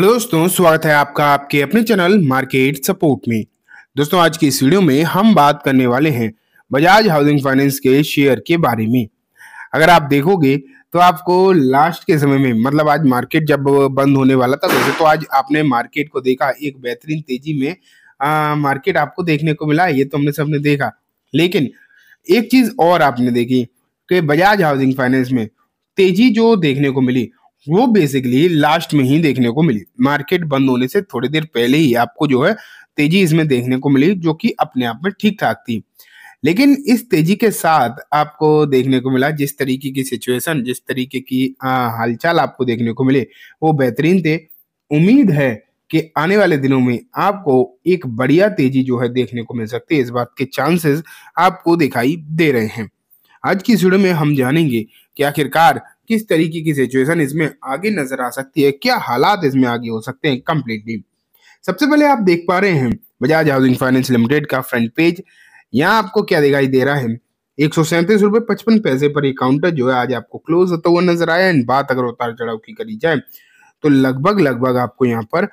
hello दोस्तों स्वागत है आपका आपके अपने चैनल मार्केट सपोर्ट में दोस्तों आज की इस वीडियो में हम बात करने वाले हैं बजाज हाउसिंग फाइनेंस के शेयर के बारे में अगर आप देखोगे तो आपको लास्ट के समय में मतलब आज मार्केट जब बंद होने वाला था दोस्तों तो आज आपने मार्केट को देखा एक बेहतरीन तेजी में आ, मार्केट आपको देखने को मिला ये तो हमने सबने देखा लेकिन एक चीज और आपने देखी कि बजाज हाउसिंग फाइनेंस में तेजी जो देखने को मिली वो बेसिकली लास्ट में ही देखने को मिली मार्केट बंद होने से थोड़ी देर पहले ही आपको जो है तेजी इसमें देखने को मिली जो कि अपने आप में ठीक ठाक थी लेकिन इस तेजी के साथ आपको देखने को मिला जिस तरीके की सिचुएशन जिस तरीके की हालचाल आपको देखने को मिले वो बेहतरीन थे उम्मीद है कि आने वाले दिनों में आपको एक बढ़िया तेजी जो है देखने को मिल सकती है इस बात के चांसेस आपको दिखाई दे रहे हैं आज की वीडियो में हम जानेंगे कि आखिरकार किस तरीके की सिचुएशन इसमें आगे नजर आ सकती है क्या हालात इसमें आगे हो सकते हैं कंप्लीटली सबसे पहले आप देख पा रहे हैं बजाज हाउसिंग फाइनेंस लिमिटेड का फ्रंट पेज यहाँ आपको क्या दिखाई दे रहा है एक सौ सैंतीस रुपये पचपन पैसे पर ये काउंटर जो है आज आपको क्लोज होता हुआ नजर आया एंड बात अगर उतार चढ़ाव की करी जाए तो लगभग लगभग आपको यहाँ पर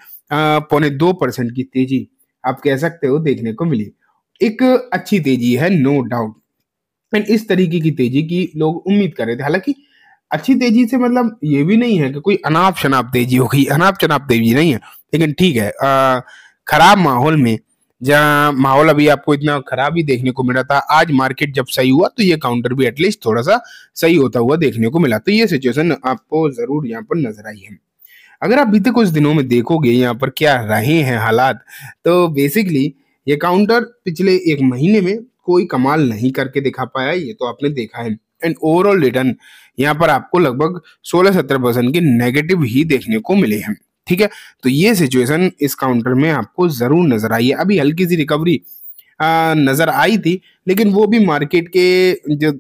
पौने दो परसेंट की तेजी आप कह सकते हो देखने को मिली एक अच्छी तेजी है नो डाउट एंड इस तरीके की तेजी की लोग उम्मीद कर रहे थे हालांकि अच्छी तेजी से मतलब ये भी नहीं है कि कोई अनाप शनाप तेजी होगी अनाप शनाप तेजी नहीं है लेकिन ठीक है खराब माहौल में जहाँ माहौल अभी आपको इतना खराब ही देखने को मिला था आज मार्केट जब सही हुआ तो ये काउंटर भी एटलीस्ट थोड़ा सा सही होता हुआ देखने को मिला तो ये सिचुएशन आपको जरूर यहाँ पर नजर आई है अगर आप बीते कुछ दिनों में देखोगे यहाँ पर क्या रहे हैं हालात तो बेसिकली ये काउंटर पिछले एक महीने में कोई कमाल नहीं करके दिखा पाया ये तो आपने देखा है एंड ओवरऑल रिटर्न यहाँ पर आपको लगभग 16-17 परसेंट के नेगेटिव ही देखने को मिले हैं ठीक है तो ये सिचुएशन इस काउंटर में आपको जरूर नजर आई है अभी हल्की सी रिकवरी नजर आई थी लेकिन वो भी मार्केट के जो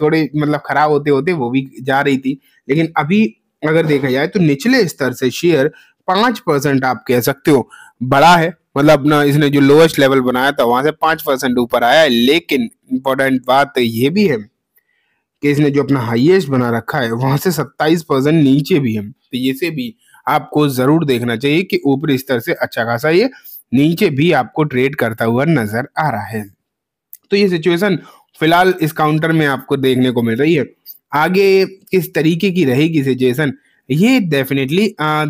थोड़े मतलब खराब होते होते वो भी जा रही थी लेकिन अभी अगर देखा जाए तो निचले स्तर से शेयर पांच परसेंट आप कह सकते हो बड़ा है मतलब ना इसने जो लोएस्ट लेवल बनाया था वहां से पांच परसेंट ऊपर आया है लेकिन इंपॉर्टेंट बात यह भी है कि इसने जो अपना हाईएस्ट बना रखा है वहाँ से 27 परसेंट नीचे भी है तो ये से भी आपको ज़रूर देखना चाहिए कि ऊपरी स्तर से अच्छा खासा ये नीचे भी आपको ट्रेड करता हुआ नज़र आ रहा है तो ये सिचुएशन फिलहाल इस काउंटर में आपको देखने को मिल रही है आगे किस तरीके की रहेगी सिचुएशन ये डेफिनेटली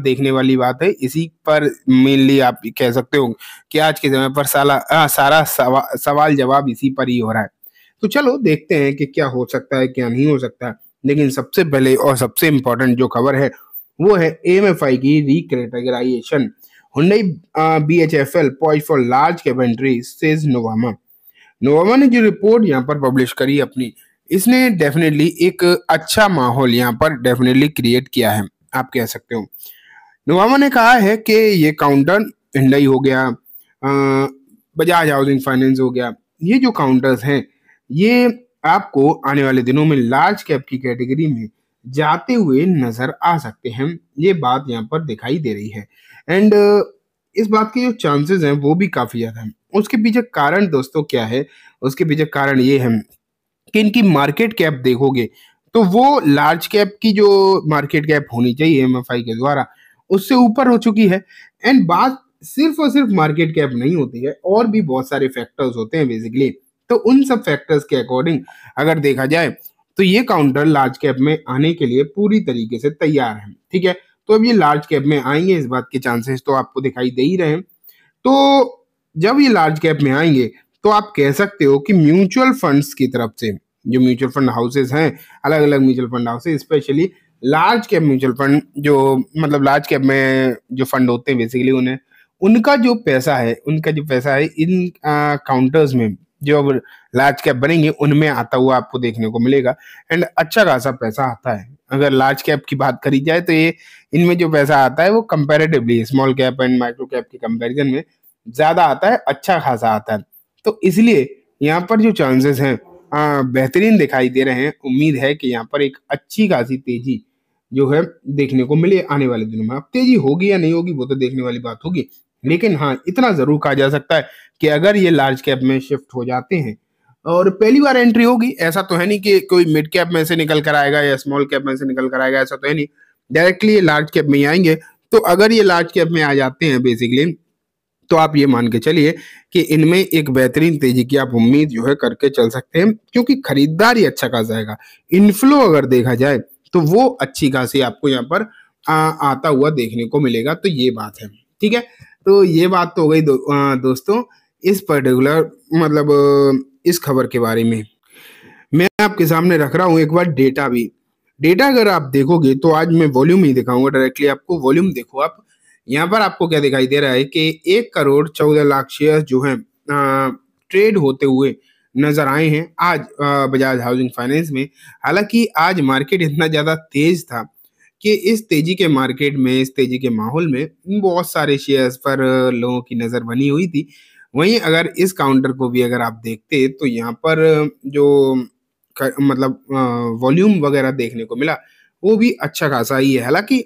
देखने वाली बात है इसी पर मेनली आप कह सकते हो कि आज के समय पर साला आ, सारा सवा, सवाल जवाब इसी पर ही हो रहा है तो चलो देखते हैं कि क्या हो सकता है क्या नहीं हो सकता लेकिन सबसे पहले और सबसे इम्पोर्टेंट जो खबर है वो है एम एफ आई की recategorization Hyundai B H F L poised for large cap entry says Nuvama Nuvama ने जो रिपोर्ट यहाँ पर पब्लिश करी अपनी इसने डेफिनेटली एक अच्छा माहौल यहाँ पर डेफिनेटली क्रिएट किया है आप कह सकते हो नोवामा ने कहा है कि ये काउंटर हिंडई हो गया बजाज हाउसिंग फाइनेंस हो गया ये जो काउंटर्स हैं ये आपको आने वाले दिनों में लार्ज कैप की कैटेगरी में जाते हुए नजर आ सकते हैं ये बात यहाँ पर दिखाई दे रही है एंड uh, इस बात के जो चांसेस हैं वो भी काफ़ी ज़्यादा हैं उसके पीछे कारण दोस्तों क्या है उसके पीछे कारण ये है कि इनकी मार्केट कैप देखोगे तो वो लार्ज कैप की जो मार्केट कैप होनी चाहिए एम के द्वारा उससे ऊपर हो चुकी है एंड बात सिर्फ और सिर्फ मार्केट कैप नहीं होती है और भी बहुत सारे फैक्टर्स होते हैं बेसिकली तो उन सब फैक्टर्स के अकॉर्डिंग अगर देखा जाए तो ये काउंटर लार्ज कैप में आने के लिए पूरी तरीके से तैयार है ठीक है तो अब ये लार्ज कैप में आएंगे इस बात के चांसेस तो आपको दिखाई दे ही रहे हैं तो जब ये लार्ज कैप में आएंगे तो आप कह सकते हो कि म्यूचुअल फंड्स की तरफ से जो म्यूचुअल फंड हाउसेज हैं अलग अलग mutual fund houses specially large cap mutual fund जो मतलब लार्ज कैप में जो फंड होते हैं बेसिकली उन्हें उनका जो पैसा है उनका जो पैसा है इन काउंटर्स में जो लार्ज कैप बनेंगी उनमें आता हुआ आपको देखने को मिलेगा एंड अच्छा खासा पैसा आता है अगर लार्ज कैप की बात करी जाए तो ये इनमें जो पैसा आता है वो comparatively small cap and micro cap के कंपेरिजन में ज़्यादा आता है अच्छा खासा आता है तो इसलिए यहाँ पर जो चांसेस हैं बेहतरीन दिखाई दे रहे हैं उम्मीद है कि यहाँ पर एक अच्छी खासी तेज़ी जो है देखने को मिले आने वाले दिनों में अब तेज़ी होगी या नहीं होगी वो तो देखने वाली बात होगी लेकिन हाँ इतना जरूर कहा जा सकता है कि अगर ये लार्ज कैप में शिफ्ट हो जाते हैं और पहली बार एंट्री होगी ऐसा तो है नहीं कि कोई मिड कैप में से निकल कर आएगा या स्मॉल कैप में से निकल कर आएगा ऐसा तो है नहीं डायरेक्टली ये लार्ज कैप में ही आएंगे तो अगर ये लार्ज कैप में आ जाते हैं बेसिकली तो आप ये मान के चलिए कि इनमें एक बेहतरीन तेजी की आप उम्मीद जो है करके चल सकते हैं क्योंकि खरीदार ही अच्छा खासा आएगा इनफ्लो अगर देखा जाए तो वो अच्छी खासी आपको यहाँ पर आ, आता हुआ देखने को मिलेगा तो ये बात है ठीक है तो ये बात तो हो गई दो, आ, दोस्तों इस पर्टिकुलर मतलब इस खबर के बारे में मैं आपके सामने रख रहा हूँ एक बार डेटा भी डेटा अगर आप देखोगे तो आज मैं वॉल्यूम ही दिखाऊंगा डायरेक्टली आपको वॉल्यूम देखो आप यहाँ पर आपको क्या दिखाई दे रहा है कि एक करोड़ चौदह लाख शेयर जो है आ, ट्रेड होते हुए नजर आए हैं आज बजाज हाउसिंग फाइनेंस में हालांकि आज मार्केट इतना ज़्यादा तेज था कि इस तेजी के मार्केट में इस तेजी के माहौल में बहुत सारे शेयर्स पर लोगों की नज़र बनी हुई थी वहीं अगर इस काउंटर को भी अगर आप देखते तो यहाँ पर जो कर, मतलब वॉल्यूम वगैरह देखने को मिला वो भी अच्छा खासा ही है हालांकि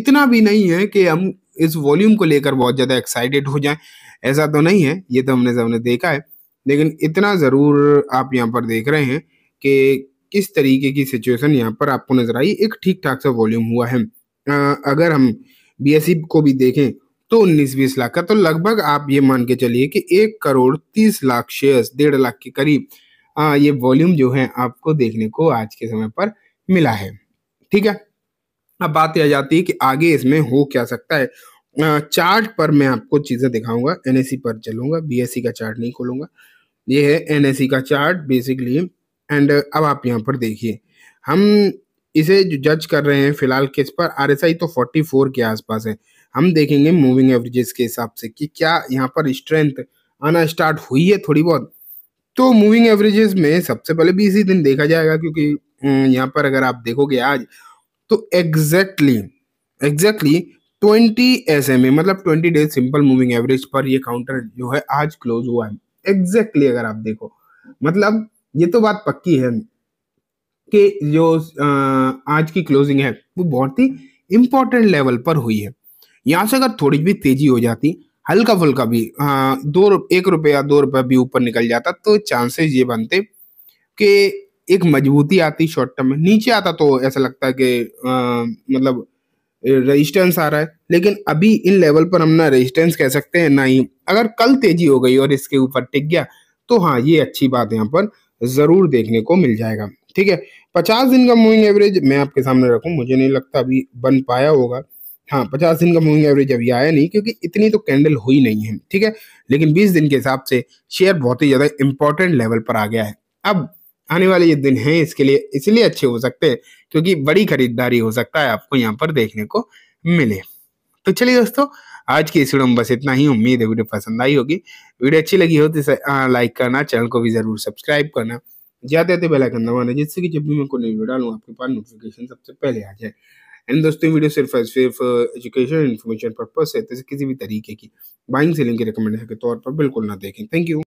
इतना भी नहीं है कि हम इस वॉल्यूम को लेकर बहुत ज़्यादा एक्साइटेड हो जाएं ऐसा तो नहीं है ये तो हमने सबने देखा है लेकिन इतना ज़रूर आप यहाँ पर देख रहे हैं कि इस तरीके की सिचुएशन यहाँ पर आपको नजर आई एक ठीक ठाक सा वॉल्यूम हुआ है आ, अगर हम बी e को भी देखें तो उन्नीस बीस लाख का तो लगभग आप ये मान के चलिए कि एक करोड़ तीस लाख शेयर्स डेढ़ लाख के करीब आ, ये वॉल्यूम जो है आपको देखने को आज के समय पर मिला है ठीक है अब बात यह जाती है कि आगे इसमें हो क्या सकता है चार्ट पर मैं आपको चीज़ें दिखाऊंगा एन पर चलूंगा बी e का चार्ट नहीं खोलूंगा ये है एन का चार्ट बेसिकली एंड अब आप यहाँ पर देखिए हम इसे जो जज कर रहे हैं फिलहाल किस पर आर तो 44 के आसपास है हम देखेंगे मूविंग एवरेजेस के हिसाब से कि क्या यहाँ पर स्ट्रेंथ आना स्टार्ट हुई है थोड़ी बहुत तो मूविंग एवरेजेस में सबसे पहले भी इसी दिन देखा जाएगा क्योंकि यहाँ पर अगर आप देखोगे आज तो exactly exactly twenty S M A मतलब twenty days simple moving average पर ये काउंटर जो है आज क्लोज हुआ है एग्जैक्टली exactly अगर आप देखो मतलब ये तो बात पक्की है कि जो आज की क्लोजिंग है वो बहुत ही इम्पोर्टेंट लेवल पर हुई है यहाँ से अगर थोड़ी भी तेजी हो जाती हल्का फुल्का भी दो एक रुपया दो रुपया भी ऊपर निकल जाता तो चांसेस ये बनते कि एक मजबूती आती शॉर्ट टर्म में नीचे आता तो ऐसा लगता है कि मतलब रेजिस्टेंस आ रहा है लेकिन अभी इन लेवल पर हम ना रेजिस्टेंस कह सकते हैं ना ही अगर कल तेजी हो गई और इसके ऊपर टिक गया तो हाँ ये अच्छी बात यहाँ पर ज़रूर देखने को मिल जाएगा ठीक है पचास दिन का मूविंग एवरेज मैं आपके सामने रखूँ मुझे नहीं लगता अभी बन पाया होगा हाँ पचास दिन का मूविंग एवरेज अभी आया नहीं क्योंकि इतनी तो कैंडल हुई नहीं है ठीक है लेकिन बीस दिन के हिसाब से शेयर बहुत ही ज़्यादा इंपॉर्टेंट लेवल पर आ गया है अब आने वाले ये दिन हैं इसके लिए इसलिए अच्छे हो सकते हैं क्योंकि बड़ी खरीदारी हो सकता है आपको यहाँ पर देखने को मिले तो चलिए दोस्तों आज की इस वीडियो में बस इतना ही उम्मीद है वीडियो पसंद आई होगी वीडियो अच्छी लगी हो तो लाइक करना चैनल को भी जरूर सब्सक्राइब करना ज़्यादा ज़्यादा बेलाइकन दबाना जिससे कि जब भी मैं कोई वीडियो डालू आपके पास नोटिफिकेशन सबसे पहले आ जाए एंड दोस्तों वीडियो सिर्फ सिर्फ एजुकेशन इन्फॉर्मेशन पर्पज है तो किसी भी तरीके की बाइंग सेलिंग की रिकमेंडेशन के तौर पर बिल्कुल ना देखें थैंक यू